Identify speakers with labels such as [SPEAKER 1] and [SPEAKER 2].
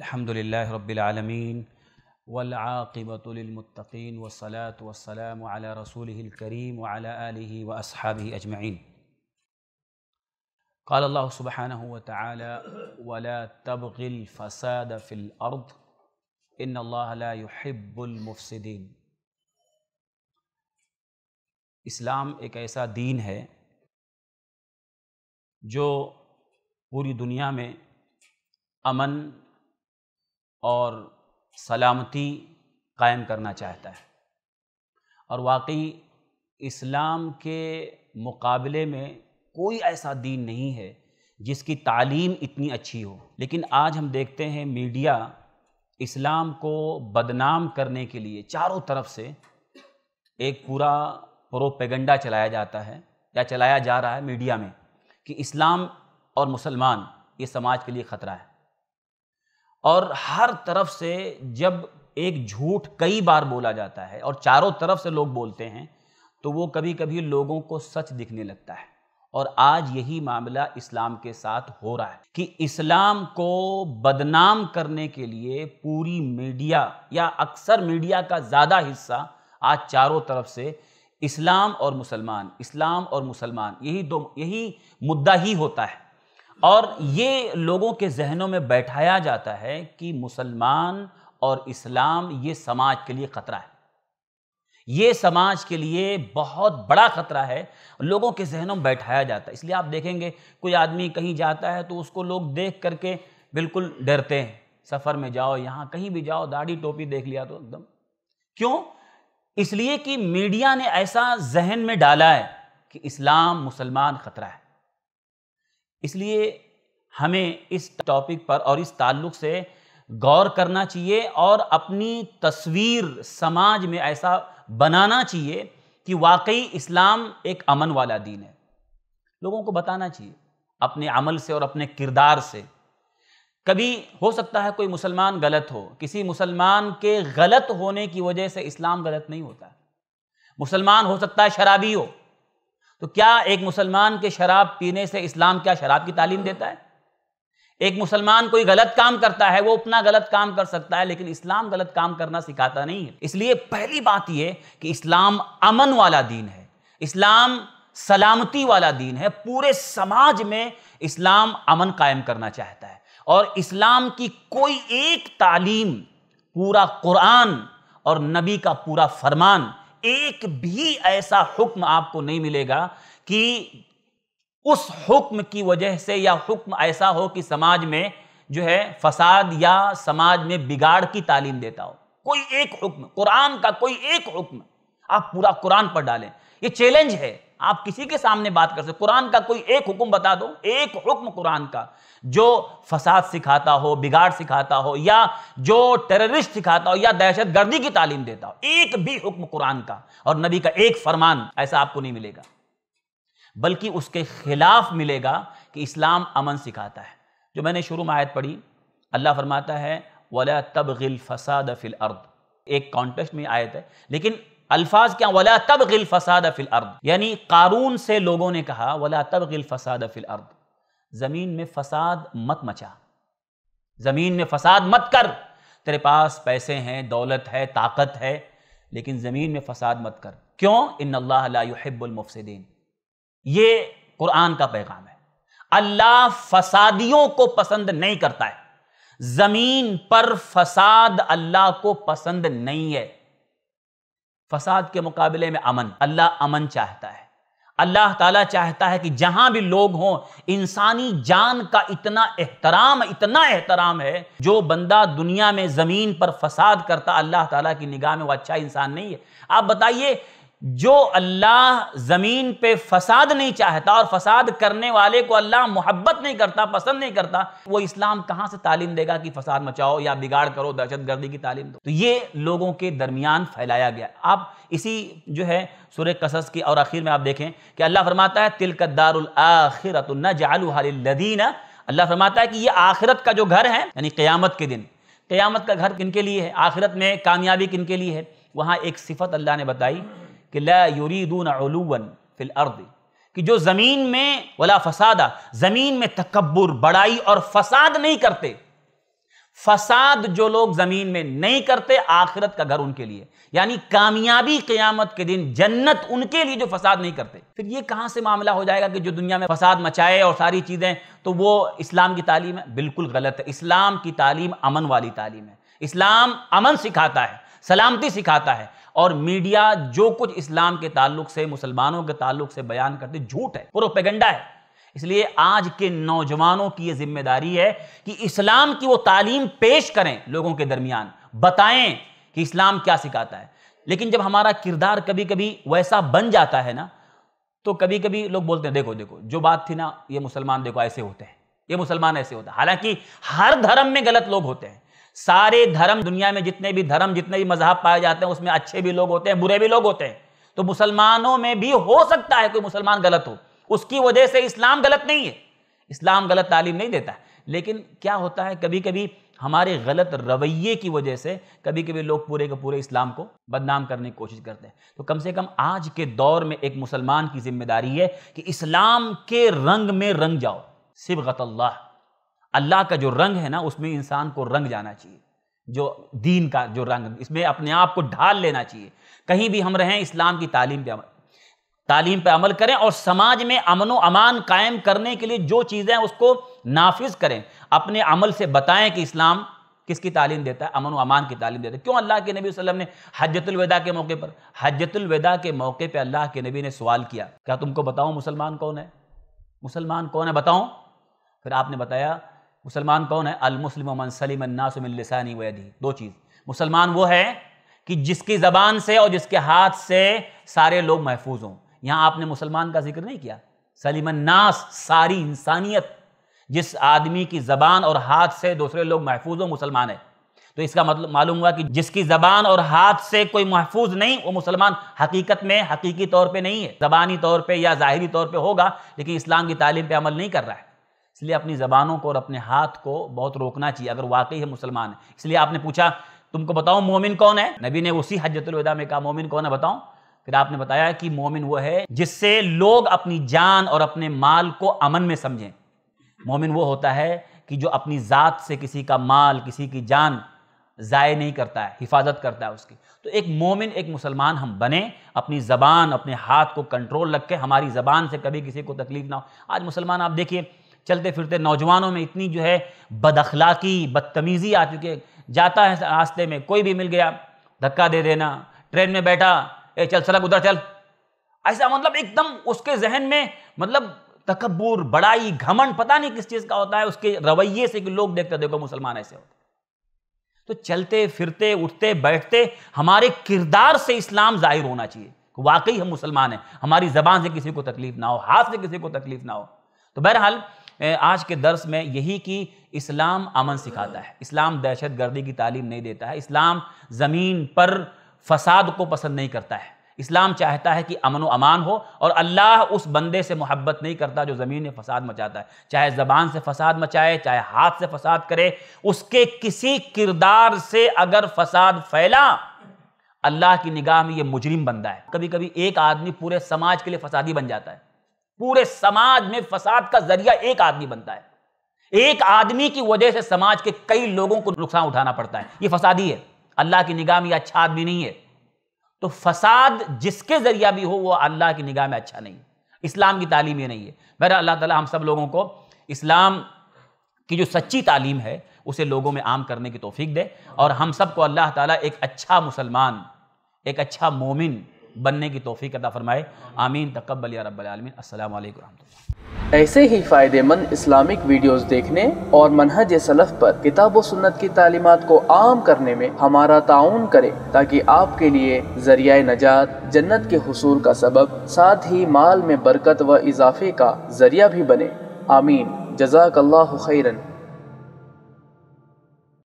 [SPEAKER 1] अल्हम्दुलिल्लाह रब्बिल आलमीन वलआक़िबतुलमतकीन वसलात वसलाम अला रसूल करीम वली व असहाबी अजमैन قال الله سبحانه وتعالى ولا تبغ الفساد في الأرض إن الله لا يحب المفسدين इस्लाम एक ऐसा दीन है जो पूरी दुनिया में अमन और सलामती कायम करना चाहता है और वाकई इस्लाम के मुकाबले में कोई ऐसा दीन नहीं है जिसकी तालीम इतनी अच्छी हो लेकिन आज हम देखते हैं मीडिया इस्लाम को बदनाम करने के लिए चारों तरफ से एक पूरा प्रोपेगंडा चलाया जाता है या चलाया जा रहा है मीडिया में कि इस्लाम और मुसलमान ये समाज के लिए ख़तरा है और हर तरफ से जब एक झूठ कई बार बोला जाता है और चारों तरफ से लोग बोलते हैं तो वो कभी कभी लोगों को सच दिखने लगता है और आज यही मामला इस्लाम के साथ हो रहा है कि इस्लाम को बदनाम करने के लिए पूरी मीडिया या अक्सर मीडिया का ज़्यादा हिस्सा आज चारों तरफ से इस्लाम और मुसलमान इस्लाम और मुसलमान यही दो यही मुद्दा ही होता है और ये लोगों के जहनों में बैठाया जाता है कि मुसलमान और इस्लाम ये समाज के लिए ख़तरा है ये समाज के लिए बहुत बड़ा ख़तरा है लोगों के जहनों में बैठाया जाता है इसलिए आप देखेंगे कोई आदमी कहीं जाता है तो उसको लोग देख करके बिल्कुल डरते हैं सफ़र में जाओ यहाँ कहीं भी जाओ दाढ़ी टोपी देख लिया तो एकदम क्यों इसलिए कि मीडिया ने ऐसा जहन में डाला है कि इस्लाम मुसलमान ख़तरा है इसलिए हमें इस टॉपिक पर और इस ताल्लुक से गौर करना चाहिए और अपनी तस्वीर समाज में ऐसा बनाना चाहिए कि वाकई इस्लाम एक अमन वाला दीन है लोगों को बताना चाहिए अपने अमल से और अपने किरदार से कभी हो सकता है कोई मुसलमान गलत हो किसी मुसलमान के गलत होने की वजह से इस्लाम गलत नहीं होता मुसलमान हो सकता है शराबी हो तो क्या एक मुसलमान के शराब पीने से इस्लाम क्या शराब की तालीम देता है एक मुसलमान कोई गलत काम करता है वो अपना गलत काम कर सकता है लेकिन इस्लाम गलत काम करना सिखाता नहीं है इसलिए पहली बात यह कि इस्लाम अमन वाला दीन है इस्लाम सलामती वाला दीन है पूरे समाज में इस्लाम अमन कायम करना चाहता है और इस्लाम की कोई एक तालीम पूरा कुरान और नबी का पूरा फरमान एक भी ऐसा हुक्म आपको नहीं मिलेगा कि उस हुक्म की वजह से या हुक्म ऐसा हो कि समाज में जो है फसाद या समाज में बिगाड़ की तालीम देता हो कोई एक हुक्म कुरान का कोई एक हुक्म आप पूरा कुरान पर डालें ये चैलेंज है आप किसी के सामने बात कर सकते कुरान का कोई एक हुक्म बता दो एक हुक्म कुरान का जो फसाद सिखाता हो बिगाड़ सिखाता हो या जो टेररिस्ट सिखाता हो या दहशत गर्दी की तालीम देता हो एक भी हुक्म कुरान का और नबी का एक फरमान ऐसा आपको नहीं मिलेगा बल्कि उसके खिलाफ मिलेगा कि इस्लाम अमन सिखाता है जो मैंने शुरू में आयत पढ़ी अल्लाह फरमाता है वला तबगिल फसाद फिल अर्द एक कॉन्टेस्ट में आयत है लेकिन अल्फाज क्या वला तब गिल फसाद फिल अर्द यानी कारून से लोगों ने कहा वला तब गिल फसाद फिल अर्द जमीन में फसाद मत मचा जमीन में फसाद मत कर तेरे पास पैसे हैं दौलत है ताकत है लेकिन ज़मीन में फसाद मत कर क्यों इन अल्लाहबुलमुफसदीन ये कुरान का पैगाम है अल्लाह फसादियों को पसंद नहीं करता है ज़मीन पर फसाद अल्लाह को पसंद नहीं है फसाद के मुकाबले में अमन अल्लाह अमन चाहता है अल्लाह ताला चाहता है कि जहां भी लोग हों इंसानी जान का इतना एहतराम इतना एहतराम है जो बंदा दुनिया में ज़मीन पर फसाद करता अल्लाह ताला की निगाह में वो अच्छा इंसान नहीं है आप बताइए जो अल्लाह ज़मीन पे फसाद नहीं चाहता और फसाद करने वाले को अल्लाह मोहब्बत नहीं करता पसंद नहीं करता वो इस्लाम कहाँ से तालीम देगा कि फसाद मचाओ या बिगाड़ करो दहशत गर्दी की तालीम दो तो ये लोगों के दरमियान फैलाया गया आप इसी जो है सुर कसस की और आखिर में आप देखें कि अल्लाह फरमाता है लदीन अल्लाह फरमाता है कि ये आखिरत का जो घर है यानी क्यामत के दिन क्यामत का घर किन के लिए है आखिरत में कामयाबी किन के लिए है वहाँ एक सिफत अल्लाह ने बताई कि ला युरीदून अलून फिल अर्द कि जो ज़मीन में वला फसादा ज़मीन में तकबर बड़ाई और फसाद नहीं करते फसाद जो लोग ज़मीन में नहीं करते आखिरत का घर उनके लिए यानी कामयाबी क़यामत के दिन जन्नत उनके लिए जो फसाद नहीं करते फिर ये कहाँ से मामला हो जाएगा कि जो दुनिया में फसाद मचाए और सारी चीज़ें तो वो इस्लाम की तालीम है बिल्कुल गलत है इस्लाम की तालीम अमन वाली तालीम है इस्लाम अमन सिखाता है सलामती सिखाता है और मीडिया जो कुछ इस्लाम के ताल्लुक से मुसलमानों के ताल्लुक से बयान करते झूठ है प्रोपेगेंडा है इसलिए आज के नौजवानों की यह जिम्मेदारी है कि इस्लाम की वो तालीम पेश करें लोगों के दरमियान बताएं कि इस्लाम क्या सिखाता है लेकिन जब हमारा किरदार कभी कभी वैसा बन जाता है ना तो कभी कभी लोग बोलते हैं देखो देखो जो बात थी ना ये मुसलमान देखो ऐसे होते हैं ये मुसलमान ऐसे होता है हालांकि हर धर्म में गलत लोग होते हैं सारे धर्म दुनिया में जितने भी धर्म जितने भी मजहब पाए जाते हैं उसमें अच्छे भी लोग होते हैं बुरे भी लोग होते हैं तो मुसलमानों में भी हो सकता है कोई मुसलमान गलत हो उसकी वजह से इस्लाम गलत नहीं है इस्लाम गलत तालीम नहीं देता लेकिन क्या होता है कभी कभी हमारे गलत रवैये की वजह से कभी कभी लोग पूरे के पूरे इस्लाम को बदनाम करने की कोशिश करते हैं तो कम से कम आज के दौर में एक मुसलमान की जिम्मेदारी है कि इस्लाम के रंग में रंग जाओ सिबगत अल्लाह का जो रंग है ना उसमें इंसान को रंग जाना चाहिए जो दीन का जो रंग इसमें अपने आप को ढाल लेना चाहिए कहीं भी हम रहें इस्लाम की तालीम पे अमल तालीम पे अमल करें और समाज में अमन व अमान कायम करने के लिए जो चीज़ें उसको नाफिज करें अपने अमल से बताएं कि इस्लाम किसकी तालीम देता है अमन व अमान की तालीम देता है क्यों अल्लाह के नबी वसल्लम ने हजतुलविदा के मौके पर हजतुलविदा के मौके पर अल्लाह के नबी ने सवाल किया क्या तुमको बताओ मुसलमान कौन है मुसलमान कौन है बताऊँ फिर आपने बताया मुसलमान कौन है अलमुस्लिम मन सलीम नासमिलसानी वैदी दो चीज़ मुसलमान वो है कि जिसकी ज़बान से और जिसके हाथ से सारे लोग महफूज हों यहाँ आपने मुसलमान का जिक्र नहीं किया सलीम नास सारी इंसानियत जिस आदमी की ज़बान और हाथ से दूसरे लोग महफूज हों मुसलमान है तो इसका मतलब मालूम हुआ कि जिसकी ज़बान और हाथ से कोई महफूज नहीं वो मुसलमान हकीकत में हकीकी तौर पे नहीं है ज़बानी तौर पे या ज़ाहरी तौर पे होगा लेकिन इस्लाम की तालीम पे अमल नहीं कर रहा है इसलिए अपनी ज़बानों को और अपने हाथ को बहुत रोकना चाहिए अगर वाकई है मुसलमान है इसलिए आपने पूछा तुमको बताओ मोमिन कौन है नबी ने उसी हजरतलविदा में कहा मोमिन कौन है बताओ फिर आपने बताया कि मोमिन वो है जिससे लोग अपनी जान और अपने माल को अमन में समझें मोमिन वो होता है कि जो अपनी ज़ात से किसी का माल किसी की जान ज़ाय नहीं करता है हिफाजत करता है उसकी तो एक मोमिन एक मुसलमान हम बने अपनी ज़बान अपने हाथ को कंट्रोल रख के हमारी ज़बान से कभी किसी को तकलीफ ना हो आज मुसलमान आप देखिए चलते फिरते नौजवानों में इतनी जो है अखलाकी बदतमीज़ी आ चुकी है जाता है रास्ते में कोई भी मिल गया धक्का दे देना ट्रेन में बैठा ए चल सड़क उधर चल ऐसा मतलब एकदम उसके जहन में मतलब तकबूर बड़ाई घमंड पता नहीं किस चीज़ का होता है उसके रवैये से कि लोग देखते देखो मुसलमान ऐसे होते तो चलते फिरते उठते बैठते हमारे किरदार से इस्लाम जाहिर होना चाहिए वाकई हम मुसलमान हैं हमारी जबान से किसी को तकलीफ ना हो हाथ से किसी को तकलीफ ना हो तो बहरहाल आज के दर्स में यही कि इस्लाम अमन सिखाता है इस्लाम दहशत गर्दी की तालीम नहीं देता है इस्लाम ज़मीन पर फसाद को पसंद नहीं करता है इस्लाम चाहता है कि अमन व अमान हो और अल्लाह उस बंदे से मोहब्बत नहीं करता जो ज़मीन में फसाद मचाता है चाहे ज़बान से फसाद मचाए चाहे हाथ से फसाद करे उसके किसी किरदार से अगर फसाद फैला अल्लाह की निगाह में ये मुजरिम बंदा है कभी कभी एक आदमी पूरे समाज के लिए फसादी बन जाता है पूरे समाज में फसाद का जरिया एक आदमी बनता है एक आदमी की वजह से समाज के कई लोगों को नुकसान उठाना पड़ता है ये फसादी है अल्लाह की निगाह में अच्छा आदमी नहीं है तो फसाद जिसके जरिया भी हो वो अल्लाह की निगाह में अच्छा नहीं इस्लाम की तालीम ये नहीं है बहरा अल्लाह ताला हम सब लोगों को इस्लाम की जो सच्ची तालीम है उसे लोगों में आम करने की तोफीक दे और हम सबको अल्लाह ताला एक अच्छा मुसलमान एक अच्छा मोमिन बनने की तोफ़ी अदा फ़रमाए आमीन तकबल या रबालमीन असल ऐसे ही फ़ायदेमंद इस्लामिक वीडियोस देखने और मनहज सलफ़ पर किताब सुन्नत की तालीमत को आम करने में हमारा ताउन करें ताकि आपके लिए ज़रिया नजात जन्नत के हसूल का सबब साथ ही माल में बरकत व इजाफे का ज़रिया भी बने आमीन जजाक खैरन